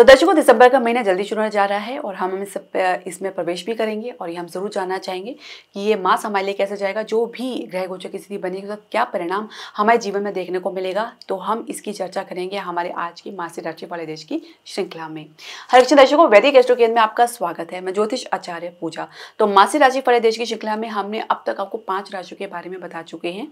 तो दर्शकों दिसंबर का महीना जल्दी शुरू होने जा रहा है और हम इस इसमें प्रवेश भी करेंगे और ये हम ज़रूर जानना चाहेंगे कि ये मास हमारे लिए कैसे जाएगा जो भी ग्रह गोचर की स्थिति बनेगी उसका क्या परिणाम हमारे जीवन में देखने को मिलेगा तो हम इसकी चर्चा करेंगे हमारे आज की मासिक राशि वाले देश की श्रृंखला में हरिक्षण दर्शकों वैदिक एस्ट्रो केंद्र में आपका स्वागत है मैं ज्योतिष आचार्य पूजा तो मासिक राशि वाले देश की श्रृंखला में हमने अब तक आपको पाँच राशियों के बारे में बता चुके हैं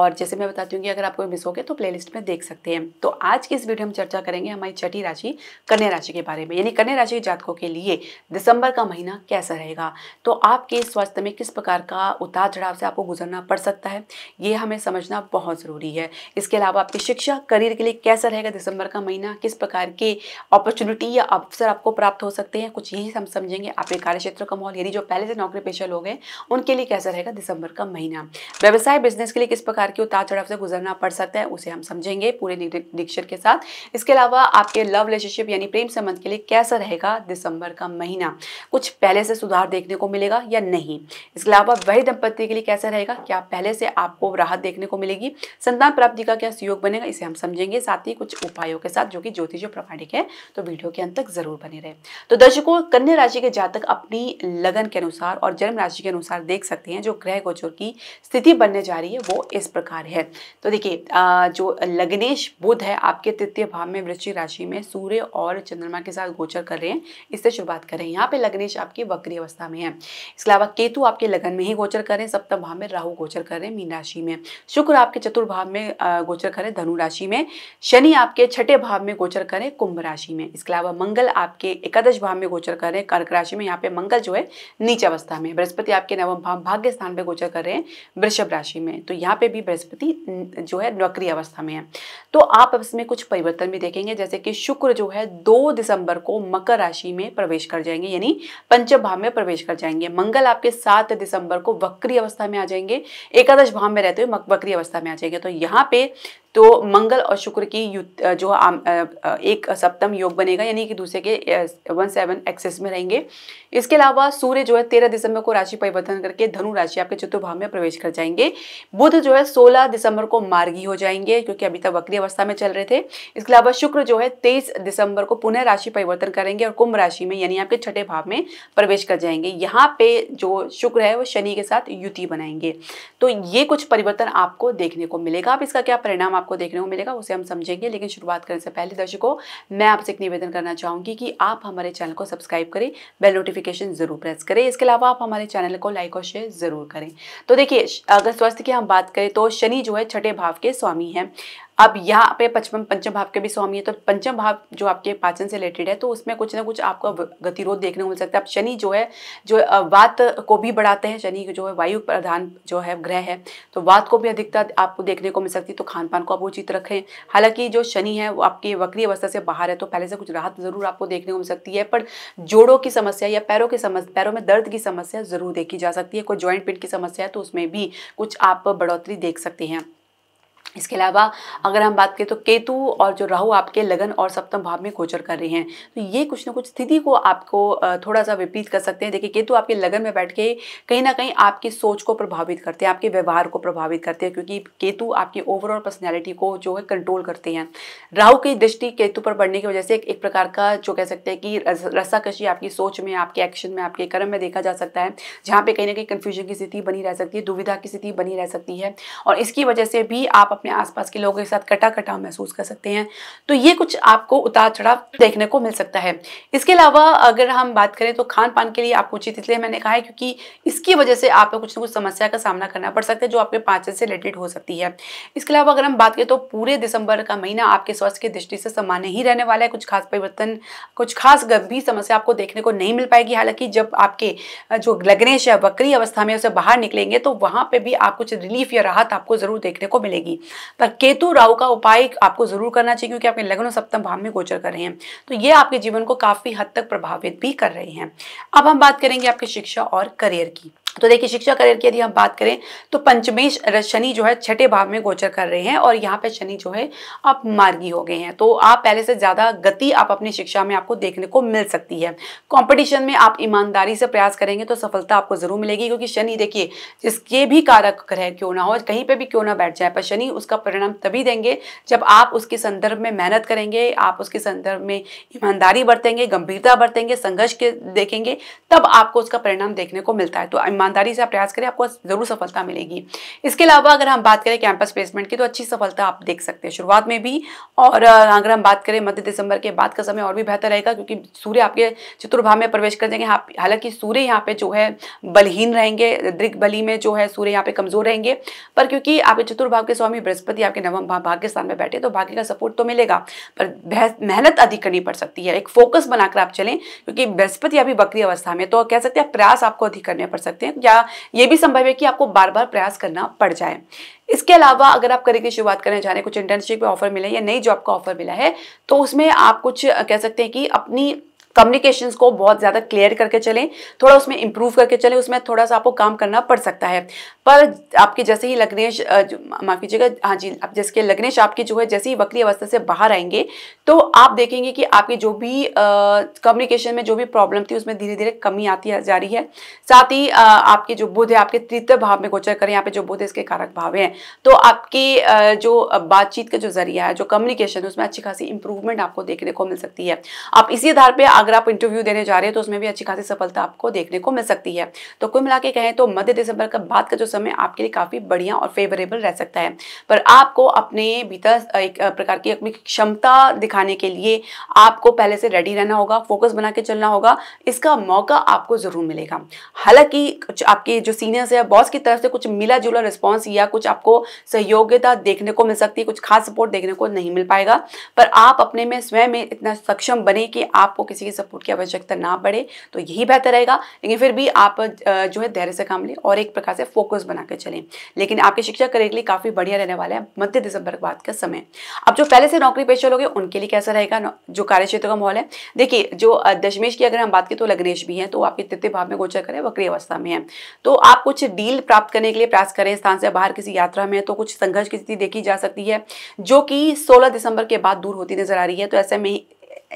और जैसे मैं बताती हूँ कि अगर आपको मिस हो गए तो प्ले में देख सकते हैं तो आज की इस वीडियो हम चर्चा करेंगे हमारी छठी राशि कन्या कन्या राशि के बारे में यानी कन्या राशि के जातकों के लिए दिसंबर का महीना कैसा रहेगा तो आपके स्वास्थ्य में किस प्रकार का उतार चढ़ाव से आपको गुजरना पड़ सकता है ये हमें समझना बहुत ज़रूरी है इसके अलावा आपकी शिक्षा करियर के लिए कैसा रहेगा दिसंबर का महीना किस प्रकार के अपॉर्चुनिटी या अवसर आपको प्राप्त हो सकते हैं कुछ यही हम समझेंगे आपके कार्य क्षेत्र का माहौल यानी जो पहले से नौकरी पेशा लोग हैं उनके लिए कैसा रहेगा दिसंबर का महीना व्यवसाय बिजनेस के लिए किस प्रकार के उतार चढ़ाव से गुजरना पड़ सकता है उसे हम समझेंगे पूरे निरीक्षण के साथ इसके अलावा आपके लव रिलेशनशिप यानी प्रेम संबंध के लिए कैसा रहेगा दिसंबर का महीना कुछ पहले से सुधार देखने को मिलेगा या नहीं इसके अलावा वही दंपत्ति के लिए कैसा रहेगा क्या पहले से आपको राहत देखने को मिलेगी संतान प्राप्ति का क्या सहयोग बनेगा इसे हम समझेंगे साथ ही कुछ उपायों के साथ जो कि ज्योतिष प्रमाणिक है तो वीडियो के अंत तक जरूर बने रहे तो दर्शकों कन्या राशि के जातक अपनी लगन के अनुसार और जन्म राशि के अनुसार देख सकते हैं जो ग्रह गोचर की स्थिति बनने जा रही है वो इस प्रकार है तो देखिए जो लग्नेश बुध है आपके तृतीय भाव में वृश्चिक राशि में सूर्य और चंद्रमा के साथ गोचर कर रहे हैं इससे शुरुआत करें यहाँ पे लग्नेश आपकी वक्री अवस्था में है इसके अलावा केतु आपके लगन में ही गोचर करें सप्तम भाव में राहु गोचर कर रहे हैं मीन राशि में शुक्र आपके चतुर्भाव में गोचर करें धनु राशि में शनि आपके छठे भाव में गोचर करें कुंभ राशि में इसके अलावा मंगल आपके एकादश भाव में गोचर कर रहे हैं कर्क राशि में यहाँ पे मंगल जो है नीच अवस्था में बृहस्पति आपके नवम भाव भाग्य स्थान पर गोचर कर रहे हैं वृषभ राशि में तो यहाँ पे भी बृहस्पति जो है नौकरी अवस्था में है तो आप इसमें कुछ परिवर्तन भी देखेंगे जैसे कि शुक्र जो है दो 2 दिसंबर को मकर राशि में प्रवेश कर जाएंगे यानी पंचम भाव में प्रवेश कर जाएंगे मंगल आपके सात दिसंबर को वक्री अवस्था में आ जाएंगे एकादश भाव में रहते हुए वक्री अवस्था में आ जाएंगे तो यहाँ पे तो मंगल और शुक्र की जो आम, एक सप्तम योग बनेगा यानी कि दूसरे के वन सेवन एक्सेस में रहेंगे इसके अलावा सूर्य जो है तेरह दिसंबर को राशि परिवर्तन करके धनु राशि आपके चतुर्भाव में प्रवेश कर जाएंगे बुध जो है सोलह दिसंबर को मार्गी हो जाएंगे क्योंकि अभी तक वक्री अवस्था में चल रहे थे इसके अलावा शुक्र जो है तेईस दिसंबर को पुनः राशि परिवर्तन करेंगे और कुंभ राशि में यानी आपके छठे भाव में प्रवेश कर जाएंगे यहाँ पे जो शुक्र है वो शनि के साथ युति बनाएंगे तो ये कुछ परिवर्तन आपको देखने को मिलेगा आप इसका क्या परिणाम आपको देखने को मिलेगा उसे हम समझेंगे लेकिन शुरुआत करने से पहले दर्शकों मैं आपसे एक निवेदन करना चाहूंगी कि आप हमारे चैनल को सब्सक्राइब करें बेल नोटिफिकेशन ज़रूर प्रेस करें इसके अलावा आप हमारे चैनल को लाइक और शेयर ज़रूर करें तो देखिए अगर स्वास्थ्य की हम बात करें तो शनि जो है छठे भाव के स्वामी हैं अब यहाँ पे पचपन पंचम भाव के भी स्वामी है तो पंचम भाव जो आपके पाचन से रिलेटेड है तो उसमें कुछ ना कुछ आपको गतिरोध देखने को मिल सकता है अब शनि जो है जो वात को भी बढ़ाते हैं शनि जो है वायु प्रधान जो है ग्रह है तो वात को भी अधिकता आपको देखने को मिल सकती है तो खान पान को आप उचित रखें हालांकि जो शनि है वो आपकी वक्री अवस्था से बाहर है तो पहले से कुछ राहत जरूर आपको देखने को मिल सकती है पर जोड़ों की समस्या या पैरों की समस्या पैरों में दर्द की समस्या जरूर देखी जा सकती है कोई ज्वाइंट पेन की समस्या है तो उसमें भी कुछ आप बढ़ोतरी देख सकते हैं इसके अलावा अगर हम बात करें तो केतु और जो राहु आपके लगन और सप्तम भाव में गोचर कर रहे हैं तो ये कुछ ना कुछ स्थिति को आपको थोड़ा सा विपरीत कर सकते हैं देखिए केतु आपके लगन में बैठ के कहीं ना कहीं आपकी सोच को प्रभावित करते हैं आपके व्यवहार को प्रभावित करते हैं क्योंकि केतु आपकी ओवरऑल पर्सनैलिटी को जो है कंट्रोल करते हैं राहु की दृष्टि केतु पर बढ़ने की वजह से एक प्रकार का जो कह सकते हैं कि रस्साकशी आपकी सोच में आपके एक्शन में आपके कर्म में देखा जा सकता है जहाँ पर कहीं ना कहीं कन्फ्यूजन की स्थिति बनी रह सकती है दुविधा की स्थिति बनी रह सकती है और इसकी वजह से भी आप अपने आसपास के लोगों के साथ कटा कटा महसूस कर सकते हैं तो ये कुछ आपको उतार चढ़ाव देखने को मिल सकता है इसके अलावा अगर हम बात करें तो खान पान के लिए आपको उचित इसलिए मैंने कहा है क्योंकि इसकी वजह से आपको कुछ ना कुछ समस्या का सामना करना पड़ सकता है जो आपके पाचन से रिलेटेड हो सकती है इसके अलावा अगर हम बात करें तो पूरे दिसंबर का महीना आपके स्वास्थ्य की दृष्टि से सामान्य ही रहने वाला है कुछ खास परिवर्तन कुछ खास गंभीर समस्या आपको देखने को नहीं मिल पाएगी हालांकि जब आपके जो लग्नेश या वक्री अवस्था में उसे बाहर निकलेंगे तो वहाँ पर भी आप कुछ रिलीफ या राहत आपको ज़रूर देखने को मिलेगी पर केतु राहु का उपाय आपको जरूर करना चाहिए क्योंकि आपके लग्न सप्तम भाव में गोचर कर रहे हैं तो ये आपके जीवन को काफी हद तक प्रभावित भी कर रहे हैं अब हम बात करेंगे आपकी शिक्षा और करियर की तो देखिए शिक्षा करियर की यदि हम बात करें तो पंचमेश शनि जो है छठे भाव में गोचर कर रहे हैं और यहाँ पे शनि जो है आप मार्गी हो गए हैं तो आप पहले से ज़्यादा गति आप अपनी शिक्षा में आपको देखने को मिल सकती है कंपटीशन में आप ईमानदारी से प्रयास करेंगे तो सफलता आपको ज़रूर मिलेगी क्योंकि शनि देखिए जिसके भी कारक ग्रह क्यों ना हो कहीं पर भी क्यों ना बैठ जाए पर शनि उसका परिणाम तभी देंगे जब आप उसके संदर्भ में मेहनत करेंगे आप उसके संदर्भ में ईमानदारी बरतेंगे गंभीरता बरतेंगे संघर्ष के देखेंगे तब आपको उसका परिणाम देखने को मिलता है तो ईमानदारी से आप प्रयास करें आपको ज़रूर सफलता मिलेगी इसके अलावा अगर हम बात करें कैंपस प्लेसमेंट की तो अच्छी सफलता आप देख सकते हैं शुरुआत में भी और अगर हम बात करें मध्य दिसंबर के बाद का समय और भी बेहतर रहेगा क्योंकि सूर्य आपके चतुर्भाव में प्रवेश कर देंगे हालांकि सूर्य यहाँ पे जो है बलहीन रहेंगे दृग बली में जो है सूर्य यहाँ पे कमजोर रहेंगे पर क्योंकि आपके चतुर्भाव के स्वामी बृहस्पति आपके नवम भाव भाग्य स्थान में बैठे तो भाग्य का सपोर्ट तो मिलेगा पर मेहनत अधिक करनी पड़ सकती है एक फोकस बनाकर आप चलें क्योंकि बृहस्पति अभी बकरी अवस्था में तो कह सकते हैं प्रयास आपको अधिक करने पड़ सकते हैं हैं या ये भी संभव है कि आपको बार बार प्रयास करना पड़ जाए इसके अलावा अगर आप करियर की शुरुआत करने जा रहे हैं कुछ इंटर्नशिप में ऑफर मिले या नई जॉब का ऑफर मिला है तो उसमें आप कुछ कह सकते हैं कि अपनी कम्युनिकेशन को बहुत ज़्यादा क्लियर करके चलें थोड़ा उसमें इंप्रूव करके चलें उसमें थोड़ा सा आपको काम करना पड़ सकता है पर आपके जैसे ही लग्नेश माफ़ कीजिएगा हाँ जी आप जैसे लग्नेश आपकी जो है जैसे ही वक्री अवस्था से बाहर आएंगे तो आप देखेंगे कि आपकी जो भी कम्युनिकेशन में जो भी प्रॉब्लम थी उसमें धीरे धीरे कमी आती जा रही है साथ ही आपके जो बुध है आपके तृतीय भाव में गोचर करें यहाँ पे जो बुध इसके कारक भाव है तो आपकी जो बातचीत का जो जरिया है जो कम्युनिकेशन है उसमें अच्छी खासी इंप्रूवमेंट आपको देखने को मिल सकती है आप इसी आधार पर अगर आप इंटरव्यू देने जा रहे हैं तो उसमें भी अच्छी खासी सफलता आपको देखने को मिल सकती है तो कुल मिला के कहें तो मध्य दिसंबर का बाद का जो समय आपके लिए काफ़ी बढ़िया और फेवरेबल रह सकता है पर आपको अपने भीतर एक प्रकार की अपनी क्षमता दिखाने के लिए आपको पहले से रेडी रहना होगा फोकस बना के चलना होगा इसका मौका आपको ज़रूर मिलेगा हालांकि कुछ आपके जो सीनियर्स या बॉस की तरफ से कुछ मिला जुला रिस्पॉन्स या कुछ आपको सहयोग्यता देखने को मिल सकती है कुछ खास सपोर्ट देखने को नहीं मिल पाएगा पर आप अपने में स्वयं में इतना सक्षम बने कि आपको किसी चाहिए सपोर्ट की आवश्यकता ना पड़े तो यही बेहतर रहेगा लेकिन फिर भी आप जो है धैर्य से काम लें और एक प्रकार से फोकस बना के चलें लेकिन आपकी शिक्षा करियर के लिए काफ़ी बढ़िया रहने वाला है मध्य दिसंबर के बाद का समय अब जो पहले से नौकरी पेशा लोगे उनके लिए कैसा रहेगा जो कार्य क्षेत्र का माहौल है देखिए जो दशमेश की अगर हम बात करें तो लग्नेश भी हैं तो आपके तृतीय भाव में गोचर करें वक्री अवस्था में है तो आप कुछ डील प्राप्त करने के लिए प्रयास करें स्थान से बाहर किसी यात्रा में तो कुछ संघर्ष की स्थिति देखी जा सकती है जो कि सोलह दिसंबर के बाद दूर होती नजर आ रही है तो ऐसे में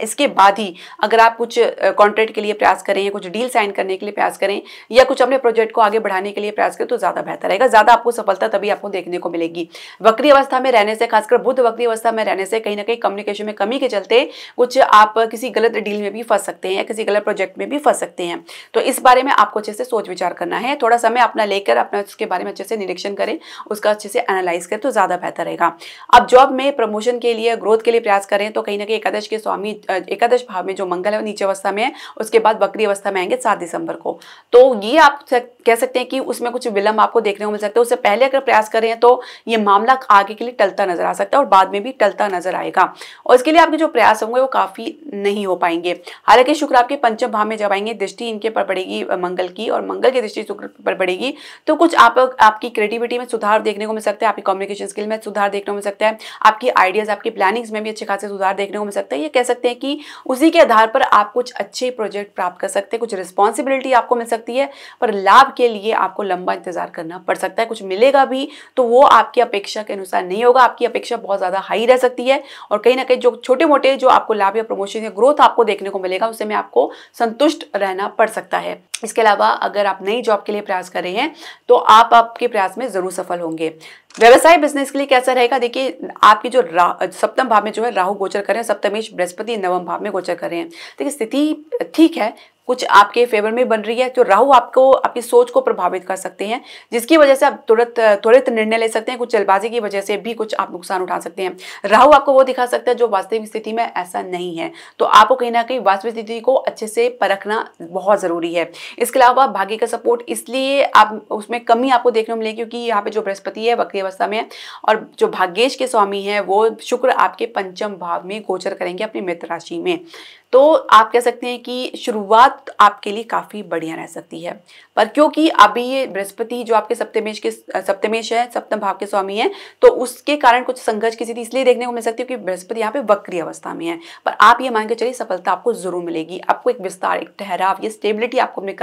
इसके बाद ही अगर आप कुछ कॉन्ट्रैक्ट के लिए प्रयास करें या कुछ डील साइन करने के लिए प्रयास करें या कुछ अपने प्रोजेक्ट को आगे बढ़ाने के लिए प्रयास करें तो ज़्यादा बेहतर रहेगा ज़्यादा आपको सफलता तभी आपको देखने को मिलेगी वक्री अवस्था में रहने से खासकर बुद्ध वक्री अवस्था में रहने से कहीं ना कहीं कम्युनिकेशन में कमी के चलते कुछ आप किसी गलत डील में भी फंस सकते हैं या किसी गलत प्रोजेक्ट में भी फंस सकते हैं तो इस बारे में आपको अच्छे से सोच विचार करना है थोड़ा समय अपना लेकर अपना उसके बारे में अच्छे से निरीक्षण करें उसका अच्छे से एनालाइज करें तो ज़्यादा बेहतर रहेगा अब जॉब में प्रमोशन के लिए ग्रोथ के लिए प्रयास करें तो कहीं ना कहीं एकादश के स्वामी एकादश भाव में जो मंगल है नीचे अवस्था में है उसके बाद बकरी अवस्था में आएंगे सात दिसंबर को तो ये आप कह सकते हैं कि उसमें कुछ विलंब आपको देखने को मिल सकता है उससे पहले अगर प्रयास कर रहे हैं तो ये मामला आगे के लिए टलता नजर आ सकता है और बाद में भी टलता नजर आएगा और इसके लिए आपके जो प्रयास होंगे वो काफी नहीं हो पाएंगे हालांकि शुक्र आपके पंचम भाव में जब आएंगे दृष्टि इनके पर पड़ेगी मंगल की और मंगल की दृष्टि शुक्र पर पड़ेगी तो कुछ आप आपकी क्रिएटिविटी में सुधार देखने को मिल सकता है आपकी कम्युनिकेशन स्किल में सुधार देखने को मिल सकता है आपकी आइडियाज आपकी प्लानिंग्स में भी अच्छे खासे सुधार देखने को मिल सकता है ये कह सकते हैं हैं कि उसी के आधार पर आप कुछ अच्छे प्रोजेक्ट प्राप्त कर सकते हैं कुछ रिस्पॉन्सिबिलिटी आपको मिल सकती है पर लाभ के लिए आपको लंबा इंतजार करना पड़ सकता है कुछ मिलेगा भी तो वो आपकी अपेक्षा के अनुसार नहीं होगा आपकी अपेक्षा बहुत ज़्यादा हाई रह सकती है और कहीं ना कहीं जो छोटे मोटे जो आपको लाभ या प्रमोशन या ग्रोथ आपको देखने को मिलेगा उससे में आपको संतुष्ट रहना पड़ सकता है इसके अलावा अगर आप नई जॉब के लिए प्रयास कर रहे हैं तो आप आपके प्रयास में ज़रूर सफल होंगे व्यवसाय बिजनेस के लिए कैसा रहेगा देखिए आपकी जो सप्तम भाव में जो है राहु गोचर कर रहे हैं सप्तमेश बृहस्पति नवम भाव में गोचर कर रहे हैं देखिए स्थिति ठीक है कुछ आपके फेवर में बन रही है तो राहु आपको आपकी सोच को प्रभावित कर सकते हैं जिसकी वजह से आप तुरंत त्वरित निर्णय ले सकते हैं कुछ जल्दबाजी की वजह से भी कुछ आप नुकसान उठा सकते हैं राहु आपको वो दिखा सकता है जो वास्तविक स्थिति में ऐसा नहीं है तो आपको कहीं ना कहीं वास्तविक स्थिति को अच्छे से परखना बहुत ज़रूरी है इसके अलावा भाग्य का सपोर्ट इसलिए आप उसमें कमी आपको देखने को मिलेगी क्योंकि यहाँ पे जो बृहस्पति है वक्री अवस्था में और जो भाग्येश के स्वामी है वो शुक्र आपके पंचम भाव में गोचर करेंगे अपनी मित्र राशि में तो आप कह सकते हैं कि शुरुआत आपके लिए काफ़ी बढ़िया रह सकती है पर क्योंकि अभी ये बृहस्पति जो आपके सप्तमेश के सप्तमेश है सप्तम भाव के स्वामी है तो उसके कारण कुछ संघर्ष की स्थिति इसलिए देखने को मिल सकती है क्योंकि बृहस्पति यहाँ पे वक्री अवस्था में है पर आप ये मान के चलिए सफलता आपको जरूर मिलेगी आपको एक विस्तार एक ठहराव ये स्टेबिलिटी आपको अपने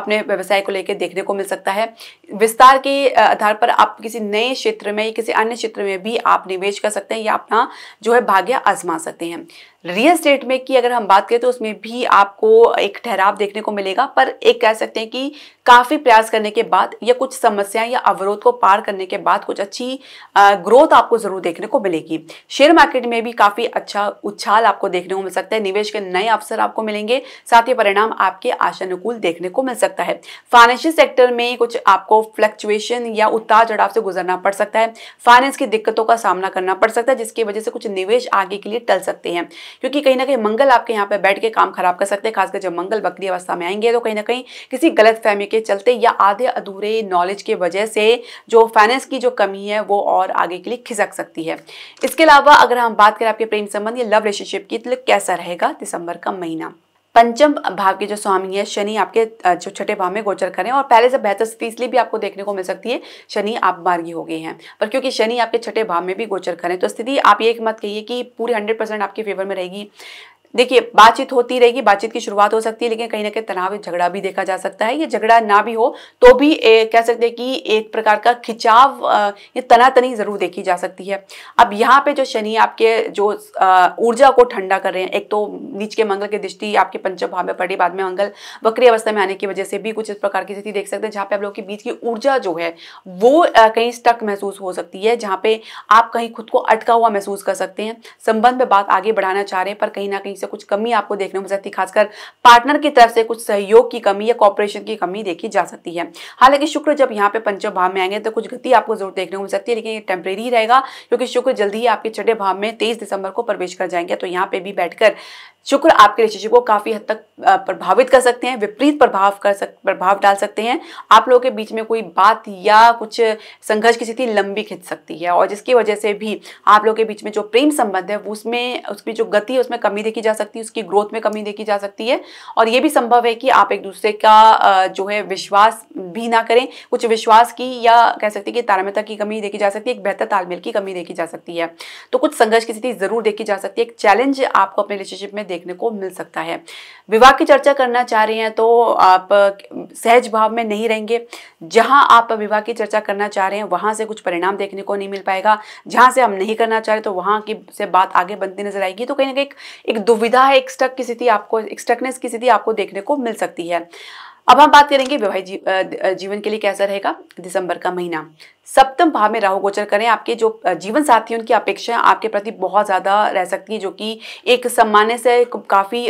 अपने व्यवसाय को लेकर देखने को मिल सकता है विस्तार के आधार पर आप किसी नए क्षेत्र में या किसी अन्य क्षेत्र में भी आप निवेश कर सकते हैं या अपना जो है भाग्य आजमा सकते हैं रियल स्टेट में की अगर हम बात करें तो उसमें भी आपको एक ठहराव देखने को मिलेगा पर एक कह सकते हैं कि काफ़ी प्रयास करने के बाद या कुछ समस्याएं या अवरोध को पार करने के बाद कुछ अच्छी ग्रोथ आपको ज़रूर देखने को मिलेगी शेयर मार्केट में भी काफ़ी अच्छा उछाल आपको देखने को मिल सकता है निवेश के नए अवसर आपको मिलेंगे साथ ही परिणाम आपके आशानुकूल देखने को मिल सकता है फाइनेंशियल सेक्टर में कुछ आपको फ्लक्चुएशन या उतार चढ़ाव से गुजरना पड़ सकता है फाइनेंस की दिक्कतों का सामना करना पड़ सकता है जिसकी वजह से कुछ निवेश आगे के लिए टल सकते हैं क्योंकि कहीं ना कहीं मंगल आपके यहाँ पर बैठ के काम खराब कर सकते हैं खासकर जब मंगल बकरी अवस्था में आएंगे तो कहीं ना कहीं किसी गलत फहमी के चलते या आधे अधूरे नॉलेज के वजह से जो फाइनेंस की जो कमी है वो और आगे के लिए खिसक सकती है इसके अलावा अगर हम बात करें आपके प्रेम संबंध या लव रिलेशनशिप की तो कैसा रहेगा दिसंबर का महीना पंचम भाव के जो स्वामी है शनि आपके जो छठे भाव में गोचर करें और पहले से बेहतर स्थिति इसलिए भी आपको देखने को मिल सकती है शनि आप मार्गी हो गए हैं पर क्योंकि शनि आपके छठे भाव में भी गोचर करें तो स्थिति आप ये मत कहिए कि पूरी हंड्रेड परसेंट आपके फेवर में रहेगी देखिए बातचीत होती रहेगी बातचीत की शुरुआत हो सकती है लेकिन कहीं ना कहीं तनाव झगड़ा भी देखा जा सकता है ये झगड़ा ना भी हो तो भी ए, कह सकते हैं कि एक प्रकार का खिंचाव ये तनातनी जरूर देखी जा सकती है अब यहाँ पे जो शनि आपके जो ऊर्जा को ठंडा कर रहे हैं एक तो नीच के मंगल की दृष्टि आपके पंचम भाव में पड़ी बाद में मंगल वक्री अवस्था में आने की वजह से भी कुछ इस प्रकार की स्थिति देख सकते हैं जहाँ पे आप लोग के बीच की ऊर्जा जो है वो कहीं स्टक महसूस हो सकती है जहाँ पे आप कहीं खुद को अटका हुआ महसूस कर सकते हैं संबंध में बात आगे बढ़ाना चाह रहे हैं पर कहीं ना कहीं से कुछ कमी आपको देखने मिल सकती है खासकर पार्टनर की तरफ से कुछ सहयोग की कमी या कॉपरेशन की कमी देखी जा सकती है हालांकि शुक्र जब यहाँ पे पंचम भाव में आएंगे तो कुछ गति आपको जरूर देखने को मिल सकती है लेकिन ये टेम्परेरी रहेगा क्योंकि शुक्र जल्दी ही आपके छठे भाव में तेईस दिसंबर को प्रवेश कर जाएंगे तो यहाँ पे भी बैठकर शुक्र आपके रिलेशनशिप को काफ़ी हद तक प्रभावित कर सकते हैं विपरीत प्रभाव कर सक प्रभाव डाल सकते हैं आप लोगों के बीच में कोई बात या कुछ संघर्ष की स्थिति लंबी खिंच सकती है और जिसकी वजह से भी आप लोगों के बीच में जो प्रेम संबंध है उसमें उसकी जो गति है उसमें कमी देखी जा सकती है उसकी ग्रोथ में कमी देखी जा सकती है और ये भी संभव है कि आप एक दूसरे का जो है विश्वास भी ना करें कुछ विश्वास की या कह सकते हैं कि तारमता की कमी देखी जा सकती है एक बेहतर तालमेल की कमी देखी जा सकती है तो कुछ संघर्ष की स्थिति ज़रूर देखी जा सकती है एक चैलेंज आपको अपने रिलेशनशिप में देखने को मिल सकता है विवाह की चर्चा करना चाह रहे हैं तो आप सहज भाव में नहीं रहेंगे जहां आप विवाह की चर्चा करना चाह रहे हैं वहां से कुछ परिणाम देखने को नहीं मिल पाएगा जहां से हम नहीं करना चाह रहे तो वहां की से बात आगे बनती नजर आएगी तो कहीं ना कहीं एक दुविधा है एक स्टक की स्थिति आपको एक स्टकनेस की स्थिति आपको देखने को मिल सकती है अब हम बात करेंगे विवाहित जी, जीवन के लिए कैसा रहेगा दिसंबर का महीना सप्तम भाव में राहु गोचर करें आपके जो जीवन साथी उनकी अपेक्षाएं आपके प्रति बहुत ज़्यादा रह सकती है जो कि एक सम्मान्य से काफ़ी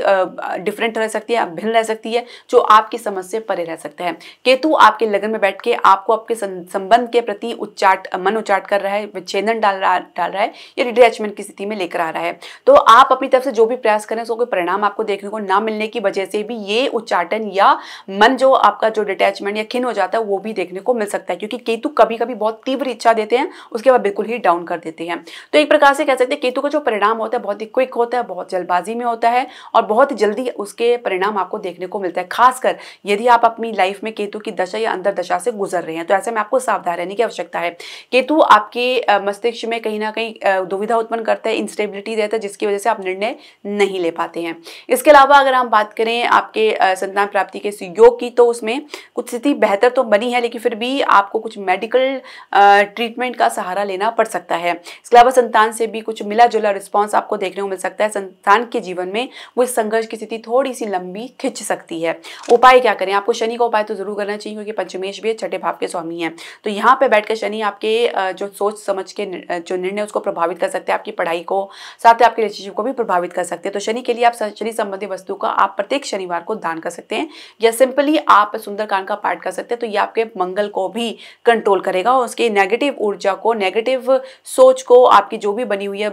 डिफरेंट रह सकती है भिन्न रह सकती है जो आपकी समझ से परे रह सकते हैं केतु आपके लगन में बैठ के आपको आपके संबंध के प्रति उच्चाट मन उच्चाट कर रहा है विच्छेदन डाल रहा डाल रहा है या डिटैचमेंट की स्थिति में लेकर आ रहा है तो आप अपनी तरफ से जो भी प्रयास करें उसको कोई परिणाम आपको देखने को ना मिलने की वजह से भी ये उच्चाटन या मन जो आपका जो डिटैचमेंट या खिन हो जाता है वो भी देखने को मिल सकता है क्योंकि केतु कभी कभी बहुत बहुत तीव्र इच्छा देते हैं उसके बाद बिल्कुल ही डाउन कर देते हैं तो एक प्रकार से कह सकते हैं केतु का जो परिणाम होता है बहुत ही क्विक होता है बहुत जल्दबाजी में होता है और बहुत जल्दी उसके परिणाम आपको देखने को मिलता है खासकर यदि आप अपनी लाइफ में केतु की दशा या अंदर दशा से गुजर रहे हैं तो ऐसे में आपको सावधान रहने की आवश्यकता है केतु आपके मस्तिष्क में कहीं ना कहीं दुविधा उत्पन्न करता है इंस्टेबिलिटी देता है जिसकी वजह से आप निर्णय नहीं ले पाते हैं इसके अलावा अगर हम बात करें आपके संतान प्राप्ति के योग की तो उसमें कुछ स्थिति बेहतर तो बनी है लेकिन फिर भी आपको कुछ मेडिकल ट्रीटमेंट का सहारा लेना पड़ सकता है इसके अलावा संतान से भी कुछ मिला जुला रिस्पॉन्स आपको देखने को मिल सकता है संतान के जीवन में वो संघर्ष की स्थिति थोड़ी सी लंबी खिंच सकती है उपाय क्या करें आपको शनि का उपाय तो जरूर करना चाहिए क्योंकि पंचमेश भी छठे भाव के स्वामी हैं तो यहाँ पर बैठकर शनि आपके जो सोच समझ के जो निर्णय उसको प्रभावित कर सकते हैं आपकी पढ़ाई को साथ ही आपके रिलेशनशिप को भी प्रभावित कर सकते हैं तो शनि के लिए आप शनि संबंधी वस्तु का आप प्रत्येक शनिवार को दान कर सकते हैं या सिंपली आप सुंदरकांड का पाठ कर सकते हैं तो ये आपके मंगल को भी कंट्रोल करेगा उसके नेगेटिव ऊर्जा को नेगेटिव सोच को आपकी जो भी बनी हुई है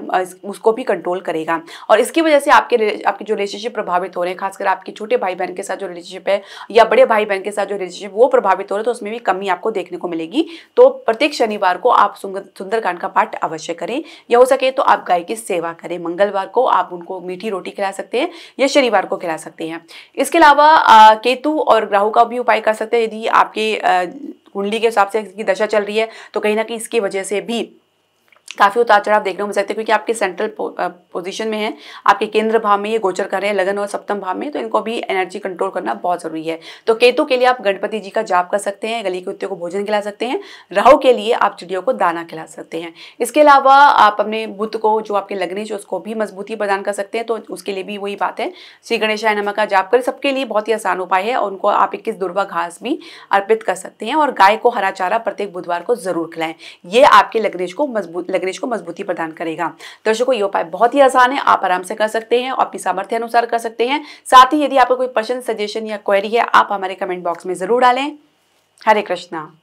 उसको भी कंट्रोल करेगा और इसकी वजह से आपके आपके जो रिलेशनशिप प्रभावित हो रहे हैं खासकर आपके छोटे भाई बहन के साथ जो रिलेशनशिप है या बड़े भाई बहन के साथ जो रिलेशनशिप वो प्रभावित हो रहे हैं तो उसमें भी कमी आपको देखने को मिलेगी तो प्रत्येक शनिवार को आप सुंदरकांड का पाठ अवश्य करें या हो सके तो आप गाय की सेवा करें मंगलवार को आप उनको मीठी रोटी खिला सकते हैं या शनिवार को खिला सकते हैं इसके अलावा केतु और ग्राहु का भी उपाय कर सकते हैं यदि आपके कुंडली के हिसाब से इसकी दशा चल रही है तो कहीं ना कहीं इसकी वजह से भी काफ़ी उतार चढ़ाव देखने को मिल सकते हैं क्योंकि आपके सेंट्रल पोजीशन में है आपके केंद्र भाव में ये गोचर कर रहे हैं लगन और सप्तम भाव में तो इनको भी एनर्जी कंट्रोल करना बहुत जरूरी है तो केतु के लिए आप गणपति जी का जाप कर सकते हैं गली के कुत्ते को भोजन खिला सकते हैं राहु के लिए आप चिड़ियों को दाना खिला सकते हैं इसके अलावा आप अपने बुद्ध को जो आपके लग्नेश उसको भी मजबूती प्रदान कर सकते हैं तो उसके लिए भी वही बात है श्री गणेशाय नमक का जाप कर सबके लिए बहुत ही आसान उपाय है और उनको आप इक्कीस दुर्वा घास भी अर्पित कर सकते हैं और गाय को हरा चारा प्रत्येक बुधवार को जरूर खिलाएं ये आपके लग्नेश को मजबूत गणेश को मजबूती प्रदान करेगा दर्शकों ये उपाय बहुत ही आसान है आप आराम से कर सकते हैं और अपनी सामर्थ्य अनुसार कर सकते हैं साथ ही यदि आपका कोई प्रश्न सजेशन या क्वेरी है आप हमारे कमेंट बॉक्स में जरूर डालें हरे कृष्णा